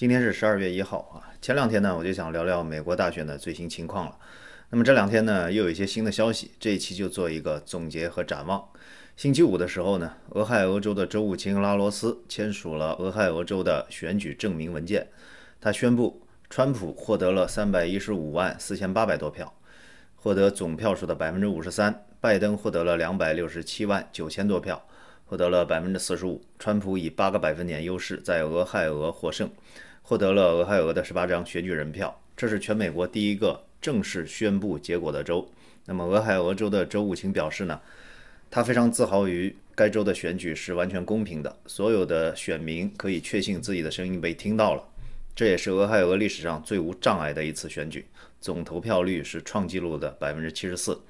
今天是十二月一号啊，前两天呢我就想聊聊美国大选的最新情况了。那么这两天呢又有一些新的消息，这一期就做一个总结和展望。星期五的时候呢，俄亥俄州的州务卿拉罗斯签署了俄亥俄州的选举证明文件。他宣布，川普获得了三百一十五万四千八百多票，获得总票数的百分之五十三；拜登获得了两百六十七万九千多票，获得了百分之四十五。川普以八个百分点优势在俄亥俄获胜。获得了俄亥俄的十八张选举人票，这是全美国第一个正式宣布结果的州。那么，俄亥俄州的州务卿表示呢，他非常自豪于该州的选举是完全公平的，所有的选民可以确信自己的声音被听到了。这也是俄亥俄历史上最无障碍的一次选举，总投票率是创纪录的百分之七十四。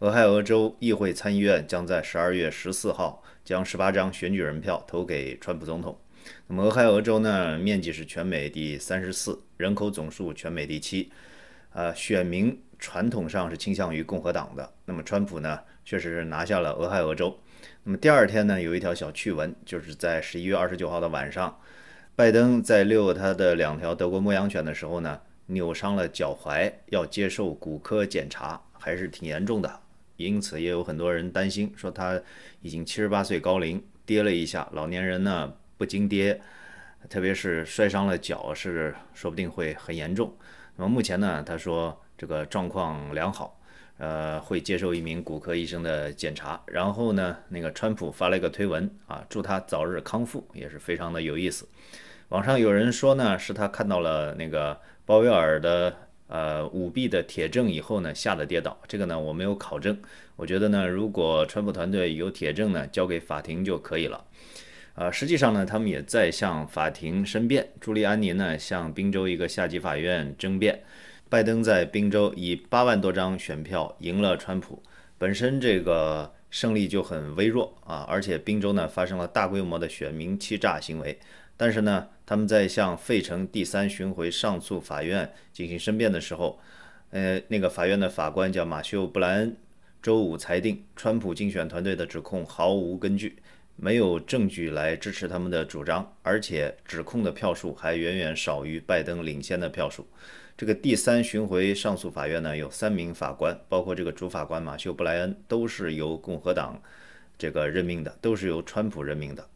俄亥俄州议会参议院将在十二月十四号将十八张选举人票投给川普总统。那么俄亥俄州呢，面积是全美第三十四，人口总数全美第七，啊，选民传统上是倾向于共和党的。那么川普呢，确实是拿下了俄亥俄州。那么第二天呢，有一条小趣闻，就是在十一月二十九号的晚上，拜登在遛他的两条德国牧羊犬的时候呢，扭伤了脚踝，要接受骨科检查，还是挺严重的。因此也有很多人担心说他已经七十八岁高龄，跌了一下，老年人呢。不惊跌，特别是摔伤了脚，是说不定会很严重。那么目前呢，他说这个状况良好，呃，会接受一名骨科医生的检查。然后呢，那个川普发了一个推文啊，祝他早日康复，也是非常的有意思。网上有人说呢，是他看到了那个鲍威尔的呃舞弊的铁证以后呢，吓得跌倒。这个呢，我没有考证。我觉得呢，如果川普团队有铁证呢，交给法庭就可以了。呃，实际上呢，他们也在向法庭申辩。朱利安尼呢，向宾州一个下级法院争辩。拜登在宾州以八万多张选票赢了川普，本身这个胜利就很微弱啊。而且宾州呢发生了大规模的选民欺诈行为。但是呢，他们在向费城第三巡回上诉法院进行申辩的时候，呃，那个法院的法官叫马修·布莱恩，周五裁定川普竞选团队的指控毫无根据。没有证据来支持他们的主张，而且指控的票数还远远少于拜登领先的票数。这个第三巡回上诉法院呢，有三名法官，包括这个主法官马修·布莱恩，都是由共和党这个任命的，都是由川普任命的。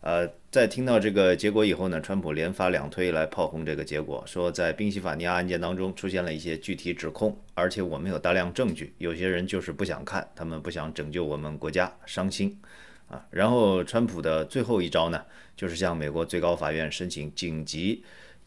呃，在听到这个结果以后呢，川普连发两推来炮轰这个结果，说在宾夕法尼亚案件当中出现了一些具体指控，而且我们有大量证据，有些人就是不想看，他们不想拯救我们国家，伤心。啊，然后川普的最后一招呢，就是向美国最高法院申请紧急，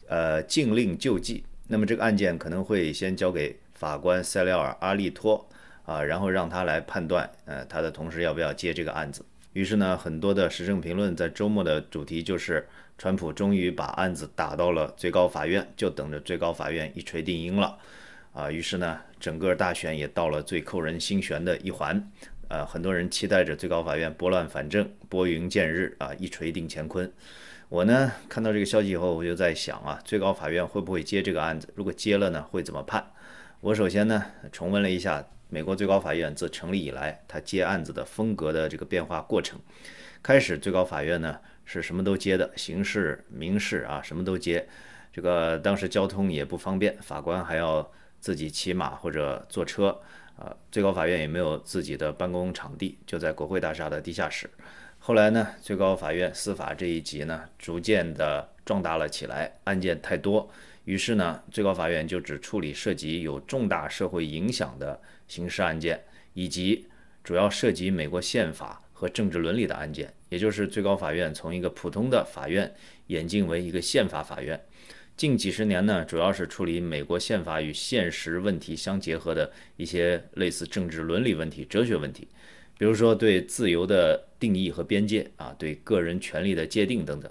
呃，禁令救济。那么这个案件可能会先交给法官塞勒尔·阿利托啊，然后让他来判断，呃，他的同事要不要接这个案子。于是呢，很多的时政评论在周末的主题就是，川普终于把案子打到了最高法院，就等着最高法院一锤定音了。啊，于是呢，整个大选也到了最扣人心弦的一环。呃，很多人期待着最高法院拨乱反正、拨云见日啊，一锤定乾坤。我呢，看到这个消息以后，我就在想啊，最高法院会不会接这个案子？如果接了呢，会怎么判？我首先呢，重温了一下美国最高法院自成立以来，它接案子的风格的这个变化过程。开始，最高法院呢是什么都接的，刑事、民事啊，什么都接。这个当时交通也不方便，法官还要自己骑马或者坐车。啊，最高法院也没有自己的办公场地，就在国会大厦的地下室。后来呢，最高法院司法这一级呢，逐渐的壮大了起来，案件太多，于是呢，最高法院就只处理涉及有重大社会影响的刑事案件，以及主要涉及美国宪法和政治伦理的案件。也就是最高法院从一个普通的法院演进为一个宪法法院。近几十年呢，主要是处理美国宪法与现实问题相结合的一些类似政治伦理问题、哲学问题，比如说对自由的定义和边界啊，对个人权利的界定等等。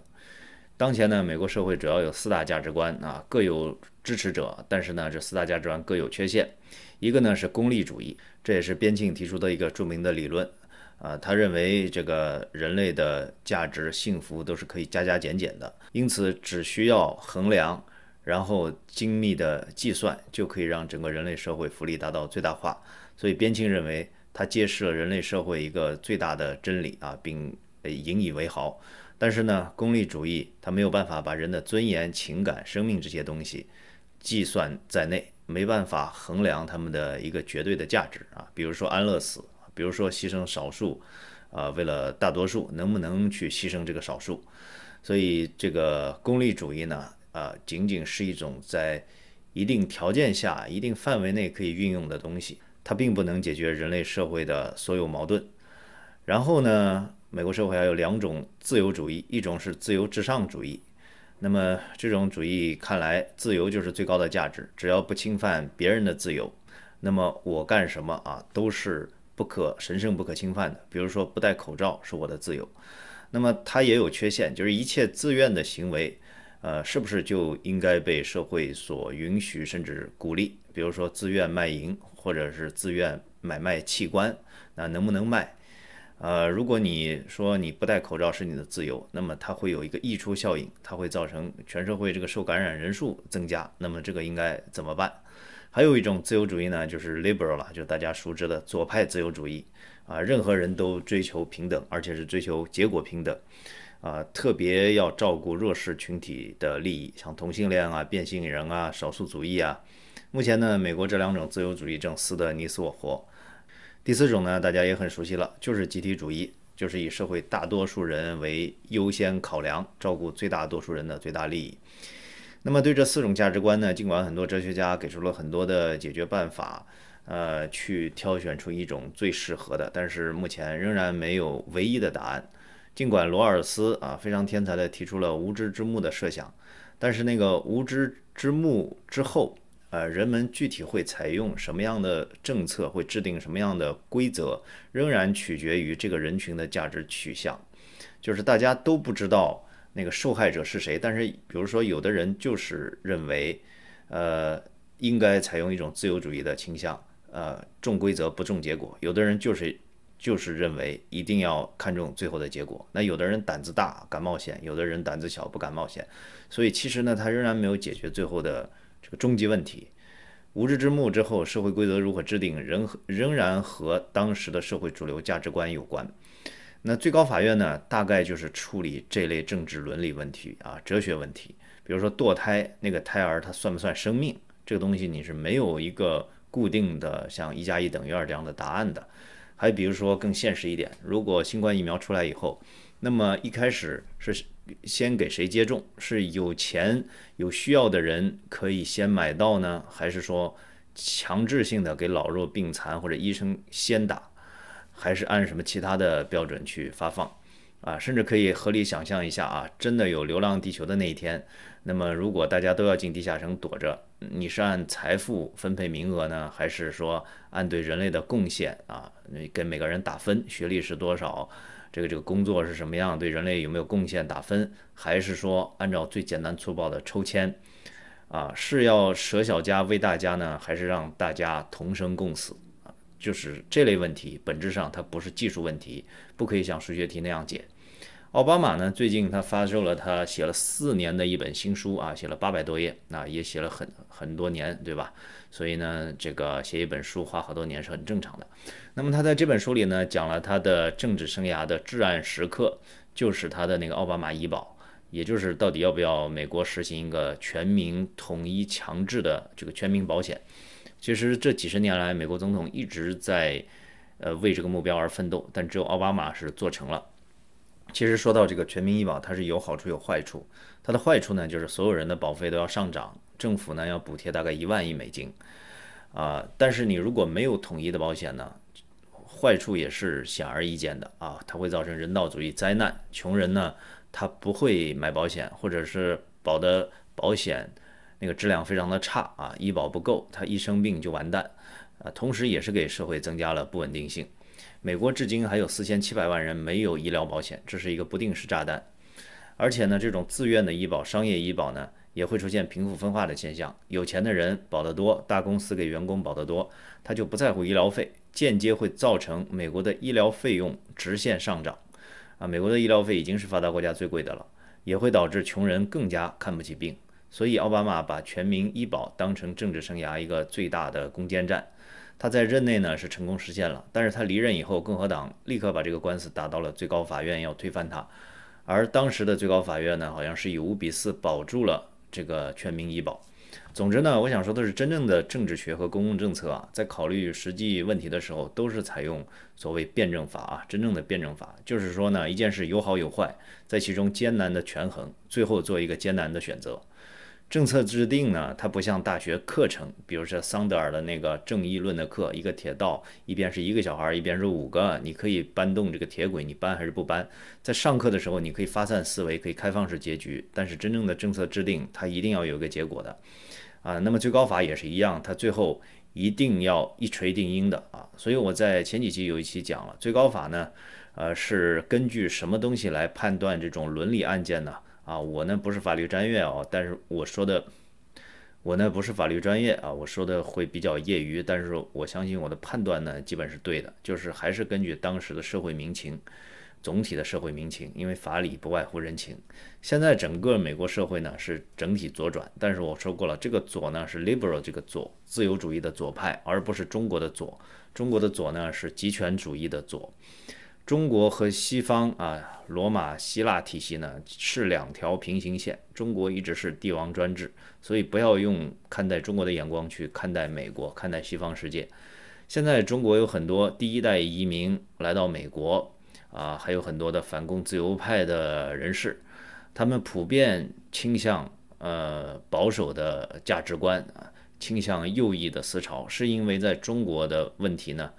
当前呢，美国社会主要有四大价值观啊，各有支持者，但是呢，这四大价值观各有缺陷。一个呢是功利主义，这也是边沁提出的一个著名的理论。啊，他认为这个人类的价值、幸福都是可以加加减减的，因此只需要衡量，然后精密的计算，就可以让整个人类社会福利达到最大化。所以边沁认为，他揭示了人类社会一个最大的真理啊，并引以为豪。但是呢，功利主义他没有办法把人的尊严、情感、生命这些东西计算在内，没办法衡量他们的一个绝对的价值啊。比如说安乐死。比如说牺牲少数，啊，为了大多数，能不能去牺牲这个少数？所以这个功利主义呢，啊，仅仅是一种在一定条件下、一定范围内可以运用的东西，它并不能解决人类社会的所有矛盾。然后呢，美国社会还有两种自由主义，一种是自由至上主义。那么这种主义看来，自由就是最高的价值，只要不侵犯别人的自由，那么我干什么啊，都是。不可神圣、不可侵犯的，比如说不戴口罩是我的自由，那么它也有缺陷，就是一切自愿的行为，呃，是不是就应该被社会所允许甚至鼓励？比如说自愿卖淫或者是自愿买卖器官，那能不能卖？呃，如果你说你不戴口罩是你的自由，那么它会有一个溢出效应，它会造成全社会这个受感染人数增加，那么这个应该怎么办？还有一种自由主义呢，就是 liberal 了，就大家熟知的左派自由主义，啊，任何人都追求平等，而且是追求结果平等，啊，特别要照顾弱势群体的利益，像同性恋啊、变性人啊、少数主义啊。目前呢，美国这两种自由主义正撕得你死我活。第四种呢，大家也很熟悉了，就是集体主义，就是以社会大多数人为优先考量，照顾最大多数人的最大利益。那么对这四种价值观呢？尽管很多哲学家给出了很多的解决办法，呃，去挑选出一种最适合的，但是目前仍然没有唯一的答案。尽管罗尔斯啊非常天才的提出了无知之幕的设想，但是那个无知之幕之后，呃，人们具体会采用什么样的政策，会制定什么样的规则，仍然取决于这个人群的价值取向，就是大家都不知道。那个受害者是谁？但是，比如说，有的人就是认为，呃，应该采用一种自由主义的倾向，呃，重规则不重结果。有的人就是就是认为一定要看重最后的结果。那有的人胆子大，敢冒险；有的人胆子小，不敢冒险。所以，其实呢，他仍然没有解决最后的这个终极问题：无知之幕之后，社会规则如何制定，仍仍然和当时的社会主流价值观有关。那最高法院呢，大概就是处理这类政治伦理问题啊、哲学问题，比如说堕胎，那个胎儿它算不算生命？这个东西你是没有一个固定的，像一加一等于二这样的答案的。还比如说更现实一点，如果新冠疫苗出来以后，那么一开始是先给谁接种？是有钱有需要的人可以先买到呢，还是说强制性的给老弱病残或者医生先打？还是按什么其他的标准去发放啊？甚至可以合理想象一下啊，真的有流浪地球的那一天，那么如果大家都要进地下城躲着，你是按财富分配名额呢，还是说按对人类的贡献啊，你给每个人打分，学历是多少，这个这个工作是什么样，对人类有没有贡献打分，还是说按照最简单粗暴的抽签啊？是要舍小家为大家呢，还是让大家同生共死？就是这类问题，本质上它不是技术问题，不可以像数学题那样解。奥巴马呢，最近他发售了他写了四年的一本新书啊，写了八百多页，那也写了很很多年，对吧？所以呢，这个写一本书花好多年是很正常的。那么他在这本书里呢，讲了他的政治生涯的至暗时刻，就是他的那个奥巴马医保，也就是到底要不要美国实行一个全民统一强制的这个全民保险。其实这几十年来，美国总统一直在，呃，为这个目标而奋斗，但只有奥巴马是做成了。其实说到这个全民医保，它是有好处有坏处，它的坏处呢，就是所有人的保费都要上涨，政府呢要补贴大概一万亿美金，啊，但是你如果没有统一的保险呢，坏处也是显而易见的啊，它会造成人道主义灾难，穷人呢他不会买保险，或者是保的保险。那个质量非常的差啊，医保不够，他一生病就完蛋，啊，同时也是给社会增加了不稳定性。美国至今还有四千七百万人没有医疗保险，这是一个不定时炸弹。而且呢，这种自愿的医保、商业医保呢，也会出现贫富分化的现象。有钱的人保得多，大公司给员工保得多，他就不在乎医疗费，间接会造成美国的医疗费用直线上涨。啊，美国的医疗费已经是发达国家最贵的了，也会导致穷人更加看不起病。所以奥巴马把全民医保当成政治生涯一个最大的攻坚战，他在任内呢是成功实现了，但是他离任以后，共和党立刻把这个官司打到了最高法院，要推翻他，而当时的最高法院呢好像是以五比四保住了这个全民医保。总之呢，我想说的是，真正的政治学和公共政策啊，在考虑实际问题的时候，都是采用所谓辩证法啊，真正的辩证法就是说呢，一件事有好有坏，在其中艰难的权衡，最后做一个艰难的选择。政策制定呢，它不像大学课程，比如说桑德尔的那个正义论的课，一个铁道一边是一个小孩，一边是五个，你可以搬动这个铁轨，你搬还是不搬？在上课的时候，你可以发散思维，可以开放式结局。但是真正的政策制定，它一定要有一个结果的啊。那么最高法也是一样，它最后一定要一锤定音的啊。所以我在前几期有一期讲了最高法呢，呃，是根据什么东西来判断这种伦理案件呢？啊，我呢不是法律专业啊，但是我说的，我呢不是法律专业啊，我说的会比较业余，但是我相信我的判断呢基本是对的，就是还是根据当时的社会民情，总体的社会民情，因为法理不外乎人情。现在整个美国社会呢是整体左转，但是我说过了，这个左呢是 liberal 这个左，自由主义的左派，而不是中国的左，中国的左呢是极权主义的左。中国和西方啊，罗马希腊体系呢是两条平行线。中国一直是帝王专制，所以不要用看待中国的眼光去看待美国，看待西方世界。现在中国有很多第一代移民来到美国啊，还有很多的反共自由派的人士，他们普遍倾向呃保守的价值观，啊，倾向右翼的思潮，是因为在中国的问题呢，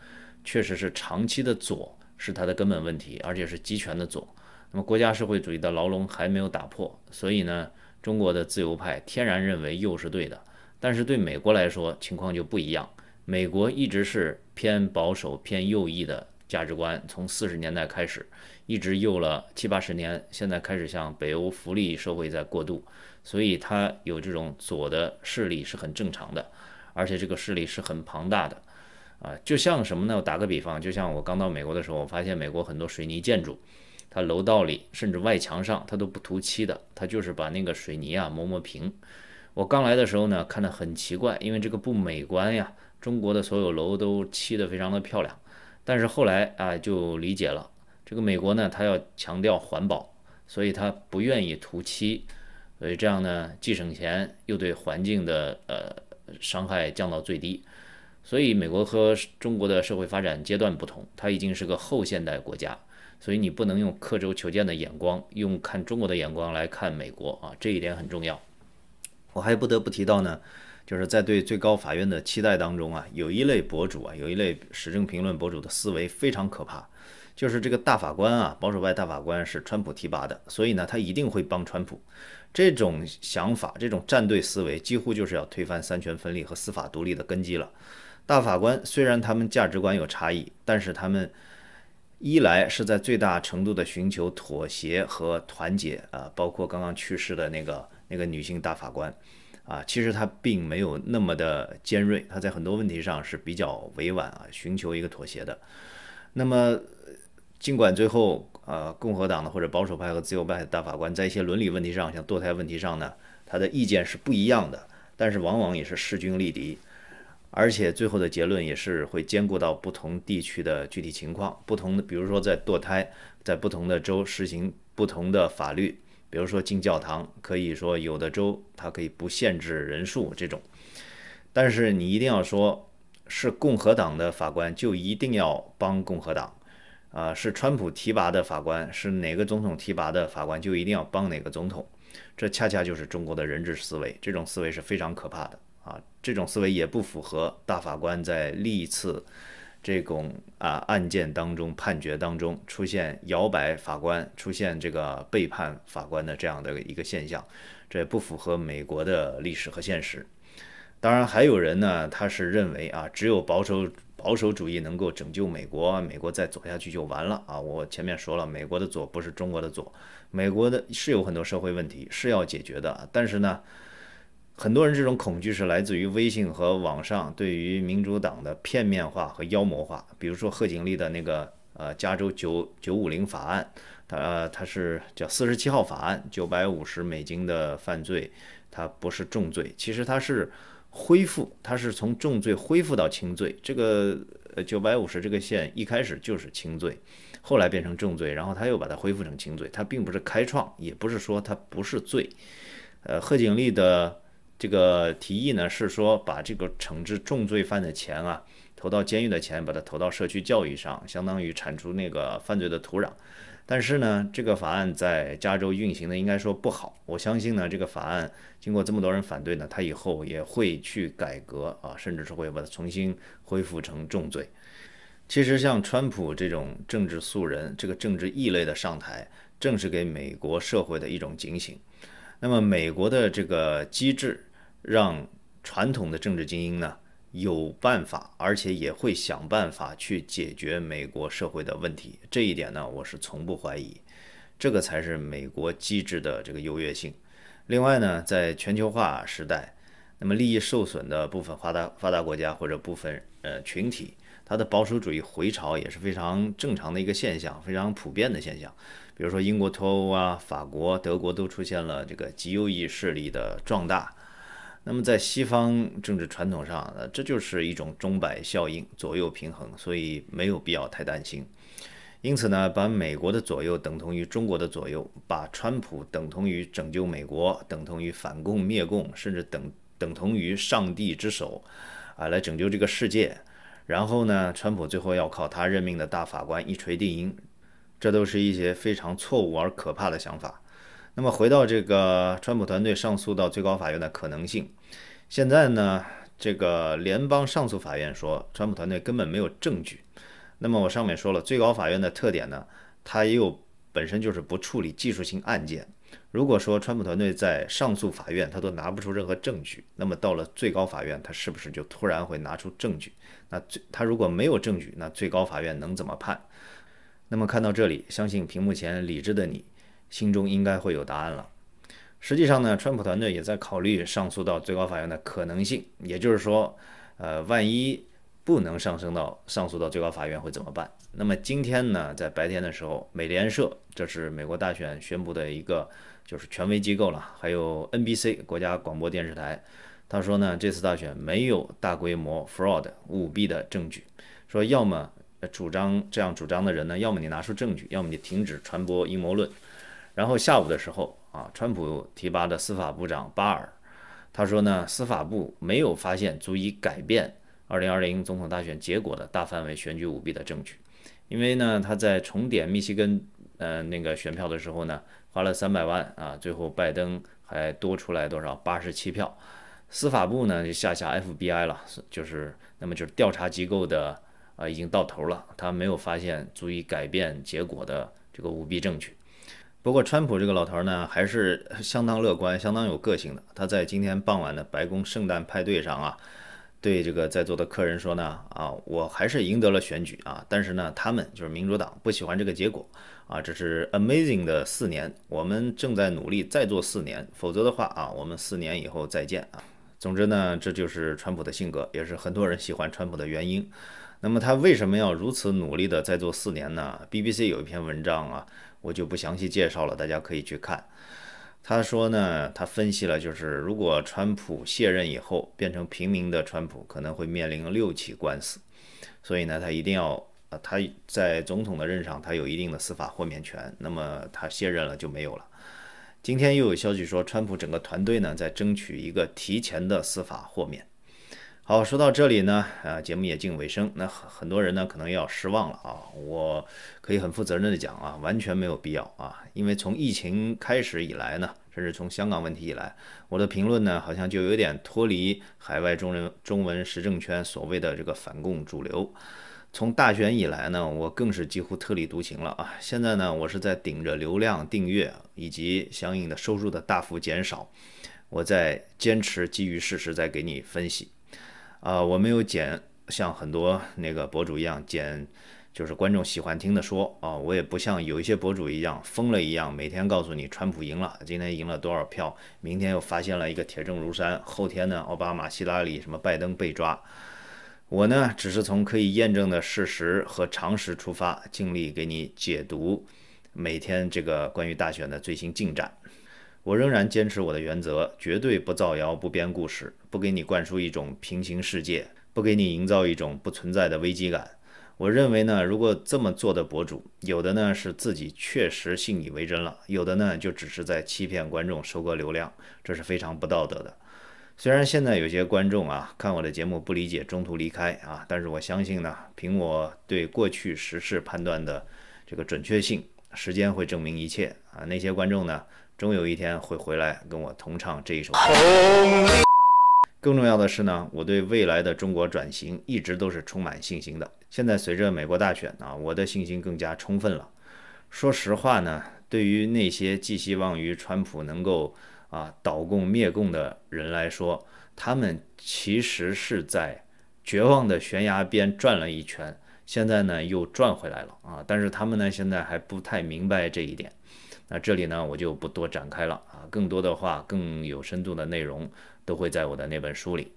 确实是长期的左。是它的根本问题，而且是集权的总。那么国家社会主义的牢笼还没有打破，所以呢，中国的自由派天然认为右是对的。但是对美国来说情况就不一样，美国一直是偏保守、偏右翼的价值观，从四十年代开始一直右了七八十年，现在开始向北欧福利社会在过渡，所以它有这种左的势力是很正常的，而且这个势力是很庞大的。啊，就像什么呢？我打个比方，就像我刚到美国的时候，我发现美国很多水泥建筑，它楼道里甚至外墙上，它都不涂漆的，它就是把那个水泥啊磨磨平。我刚来的时候呢，看得很奇怪，因为这个不美观呀。中国的所有楼都漆得非常的漂亮，但是后来啊就理解了，这个美国呢，它要强调环保，所以它不愿意涂漆，所以这样呢既省钱又对环境的呃伤害降到最低。所以，美国和中国的社会发展阶段不同，它已经是个后现代国家，所以你不能用刻舟求剑的眼光，用看中国的眼光来看美国啊，这一点很重要。我还不得不提到呢，就是在对最高法院的期待当中啊，有一类博主啊，有一类时政评论博主的思维非常可怕，就是这个大法官啊，保守派大法官是川普提拔的，所以呢，他一定会帮川普。这种想法，这种站队思维，几乎就是要推翻三权分立和司法独立的根基了。大法官虽然他们价值观有差异，但是他们一来是在最大程度的寻求妥协和团结啊，包括刚刚去世的那个那个女性大法官啊，其实她并没有那么的尖锐，她在很多问题上是比较委婉啊，寻求一个妥协的。那么尽管最后呃共和党的或者保守派和自由派大法官在一些伦理问题上，像堕胎问题上呢，他的意见是不一样的，但是往往也是势均力敌。而且最后的结论也是会兼顾到不同地区的具体情况，不同的，比如说在堕胎，在不同的州实行不同的法律，比如说进教堂，可以说有的州它可以不限制人数这种，但是你一定要说，是共和党的法官就一定要帮共和党，啊，是川普提拔的法官，是哪个总统提拔的法官就一定要帮哪个总统，这恰恰就是中国的人治思维，这种思维是非常可怕的。啊，这种思维也不符合大法官在历次这种啊案件当中判决当中出现摇摆法官、出现这个背叛法官的这样的一个现象，这也不符合美国的历史和现实。当然还有人呢，他是认为啊，只有保守保守主义能够拯救美国，美国再走下去就完了啊。我前面说了，美国的左不是中国的左，美国的是有很多社会问题是要解决的，但是呢。很多人这种恐惧是来自于微信和网上对于民主党的片面化和妖魔化，比如说贺锦丽的那个呃加州九九五零法案，它它是叫四十七号法案，九百五十美金的犯罪，它不是重罪，其实它是恢复，它是从重罪恢复到轻罪。这个九百五十这个线一开始就是轻罪，后来变成重罪，然后他又把它恢复成轻罪，它并不是开创，也不是说它不是罪。呃，贺锦丽的。这个提议呢是说把这个惩治重罪犯的钱啊，投到监狱的钱，把它投到社区教育上，相当于铲除那个犯罪的土壤。但是呢，这个法案在加州运行的应该说不好。我相信呢，这个法案经过这么多人反对呢，他以后也会去改革啊，甚至是会把它重新恢复成重罪。其实像川普这种政治素人、这个政治异类的上台，正是给美国社会的一种警醒。那么美国的这个机制。让传统的政治精英呢有办法，而且也会想办法去解决美国社会的问题。这一点呢，我是从不怀疑。这个才是美国机制的这个优越性。另外呢，在全球化时代，那么利益受损的部分发达发达国家或者部分呃群体，它的保守主义回潮也是非常正常的一个现象，非常普遍的现象。比如说英国脱欧啊，法国、德国都出现了这个极右翼势力的壮大。那么在西方政治传统上，呃，这就是一种钟摆效应，左右平衡，所以没有必要太担心。因此呢，把美国的左右等同于中国的左右，把川普等同于拯救美国，等同于反共灭共，甚至等等同于上帝之手，啊，来拯救这个世界。然后呢，川普最后要靠他任命的大法官一锤定音，这都是一些非常错误而可怕的想法。那么回到这个川普团队上诉到最高法院的可能性，现在呢，这个联邦上诉法院说川普团队根本没有证据。那么我上面说了，最高法院的特点呢，它又本身就是不处理技术性案件。如果说川普团队在上诉法院他都拿不出任何证据，那么到了最高法院，他是不是就突然会拿出证据？那最他如果没有证据，那最高法院能怎么判？那么看到这里，相信屏幕前理智的你。心中应该会有答案了。实际上呢，川普团队也在考虑上诉到最高法院的可能性。也就是说，呃，万一不能上升到上诉到最高法院会怎么办？那么今天呢，在白天的时候，美联社这是美国大选宣布的一个就是权威机构了，还有 NBC 国家广播电视台，他说呢，这次大选没有大规模 fraud 舞弊的证据。说要么主张这样主张的人呢，要么你拿出证据，要么你停止传播阴谋论。然后下午的时候啊，川普提拔的司法部长巴尔，他说呢，司法部没有发现足以改变二零二零总统大选结果的大范围选举舞弊的证据，因为呢，他在重点密西根呃那个选票的时候呢，花了三百万啊，最后拜登还多出来多少八十七票，司法部呢就下辖 FBI 了，就是那么就是调查机构的啊，已经到头了，他没有发现足以改变结果的这个舞弊证据。不过，川普这个老头呢，还是相当乐观、相当有个性的。他在今天傍晚的白宫圣诞派对上啊，对这个在座的客人说呢：“啊，我还是赢得了选举啊，但是呢，他们就是民主党不喜欢这个结果啊，这是 amazing 的四年，我们正在努力再做四年，否则的话啊，我们四年以后再见啊。总之呢，这就是川普的性格，也是很多人喜欢川普的原因。那么他为什么要如此努力的再做四年呢？BBC 有一篇文章啊。”我就不详细介绍了，大家可以去看。他说呢，他分析了，就是如果川普卸任以后变成平民的川普，可能会面临六起官司。所以呢，他一定要，他在总统的任上他有一定的司法豁免权，那么他卸任了就没有了。今天又有消息说，川普整个团队呢在争取一个提前的司法豁免。好，说到这里呢，呃，节目也近尾声。那很很多人呢，可能要失望了啊。我可以很负责任的讲啊，完全没有必要啊。因为从疫情开始以来呢，甚至从香港问题以来，我的评论呢，好像就有点脱离海外中人中文时政圈所谓的这个反共主流。从大选以来呢，我更是几乎特立独行了啊。现在呢，我是在顶着流量、订阅以及相应的收入的大幅减少，我在坚持基于事实再给你分析。啊，我没有剪，像很多那个博主一样剪，就是观众喜欢听的说啊。我也不像有一些博主一样疯了一样，每天告诉你川普赢了，今天赢了多少票，明天又发现了一个铁证如山，后天呢奥巴马、希拉里什么拜登被抓。我呢，只是从可以验证的事实和常识出发，尽力给你解读每天这个关于大选的最新进展。我仍然坚持我的原则，绝对不造谣、不编故事、不给你灌输一种平行世界、不给你营造一种不存在的危机感。我认为呢，如果这么做的博主，有的呢是自己确实信以为真了，有的呢就只是在欺骗观众、收割流量，这是非常不道德的。虽然现在有些观众啊看我的节目不理解、中途离开啊，但是我相信呢，凭我对过去时事判断的这个准确性，时间会证明一切啊。那些观众呢？终有一天会回来跟我同唱这一首。歌。更重要的是呢，我对未来的中国转型一直都是充满信心的。现在随着美国大选呢，我的信心更加充分了。说实话呢，对于那些寄希望于川普能够啊倒共灭共的人来说，他们其实是在绝望的悬崖边转了一圈，现在呢又转回来了啊。但是他们呢现在还不太明白这一点。那这里呢，我就不多展开了啊，更多的话，更有深度的内容，都会在我的那本书里。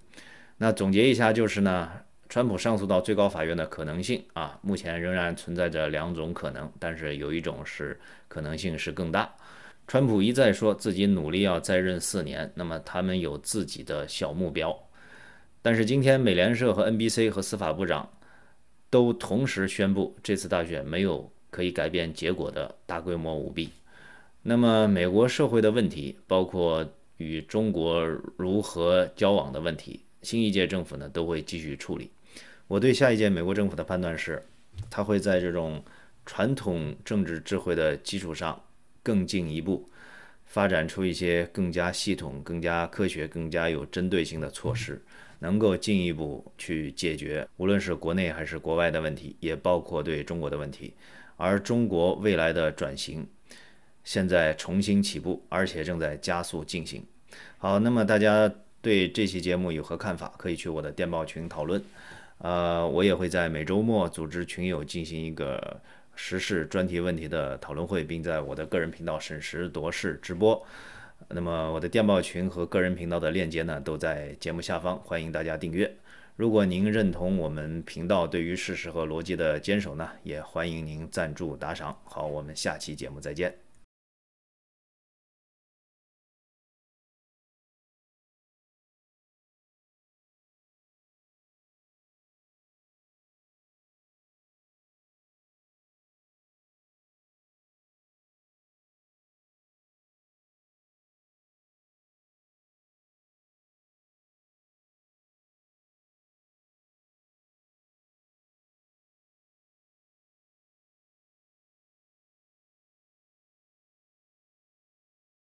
那总结一下，就是呢，川普上诉到最高法院的可能性啊，目前仍然存在着两种可能，但是有一种是可能性是更大。川普一再说自己努力要再任四年，那么他们有自己的小目标，但是今天美联社和 NBC 和司法部长都同时宣布，这次大选没有可以改变结果的大规模舞弊。那么，美国社会的问题，包括与中国如何交往的问题，新一届政府呢都会继续处理。我对下一届美国政府的判断是，他会在这种传统政治智慧的基础上更进一步，发展出一些更加系统、更加科学、更加有针对性的措施，能够进一步去解决无论是国内还是国外的问题，也包括对中国的问题。而中国未来的转型。现在重新起步，而且正在加速进行。好，那么大家对这期节目有何看法？可以去我的电报群讨论。呃，我也会在每周末组织群友进行一个时事专题问题的讨论会，并在我的个人频道审时度势直播。那么我的电报群和个人频道的链接呢，都在节目下方，欢迎大家订阅。如果您认同我们频道对于事实和逻辑的坚守呢，也欢迎您赞助打赏。好，我们下期节目再见。